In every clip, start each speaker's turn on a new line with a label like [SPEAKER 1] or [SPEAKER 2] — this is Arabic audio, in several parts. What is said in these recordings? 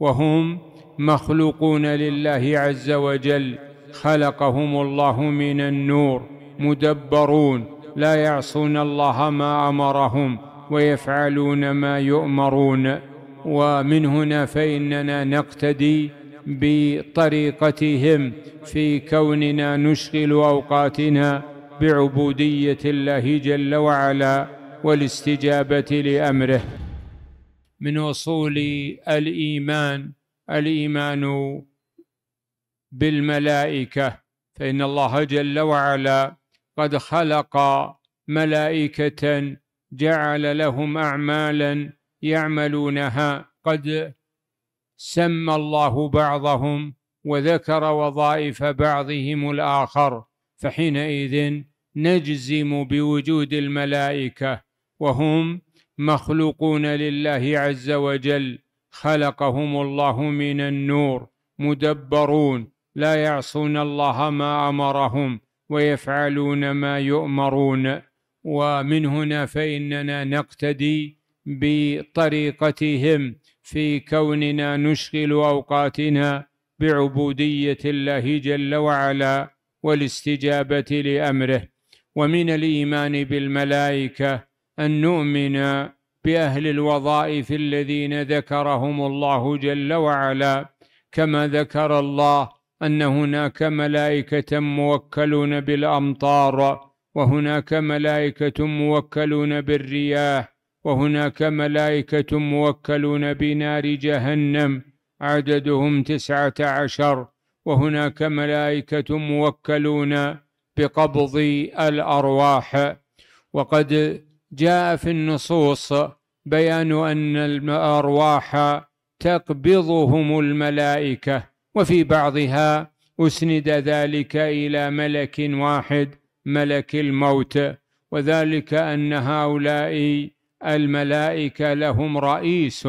[SPEAKER 1] وهم مخلوقون لله عز وجل خلقهم الله من النور مدبرون لا يعصون الله ما امرهم ويفعلون ما يؤمرون ومن هنا فاننا نقتدي بطريقتهم في كوننا نشغل اوقاتنا بعبوديه الله جل وعلا والاستجابه لامره من اصول الايمان الايمان بالملائكه فان الله جل وعلا قد خلق ملائكه جعل لهم اعمالا يعملونها قد سمى الله بعضهم وذكر وظائف بعضهم الاخر فحينئذ نجزم بوجود الملائكه وهم مخلوقون لله عز وجل خلقهم الله من النور مدبرون لا يعصون الله ما امرهم ويفعلون ما يؤمرون ومن هنا فاننا نقتدي بطريقتهم في كوننا نشغل اوقاتنا بعبوديه الله جل وعلا والاستجابه لامره ومن الايمان بالملائكه أن نؤمن بأهل الوظائف الذين ذكرهم الله جل وعلا كما ذكر الله أن هناك ملائكة موكلون بالأمطار وهناك ملائكة موكلون بالرياح وهناك ملائكة موكلون بنار جهنم عددهم تسعة عشر وهناك ملائكة موكلون بقبض الأرواح وقد جاء في النصوص بيان أن الأرواح تقبضهم الملائكة وفي بعضها أسند ذلك إلى ملك واحد ملك الموت وذلك أن هؤلاء الملائكة لهم رئيس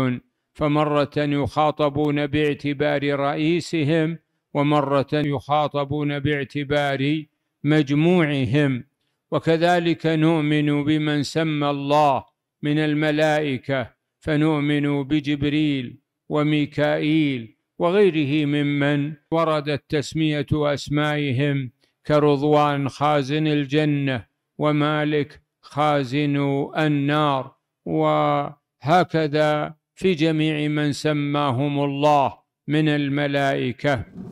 [SPEAKER 1] فمرة يخاطبون باعتبار رئيسهم ومرة يخاطبون باعتبار مجموعهم وكذلك نؤمن بمن سمى الله من الملائكة فنؤمن بجبريل وميكائيل وغيره ممن وردت تسمية أسمائهم كرضوان خازن الجنة ومالك خازن النار وهكذا في جميع من سماهم الله من الملائكة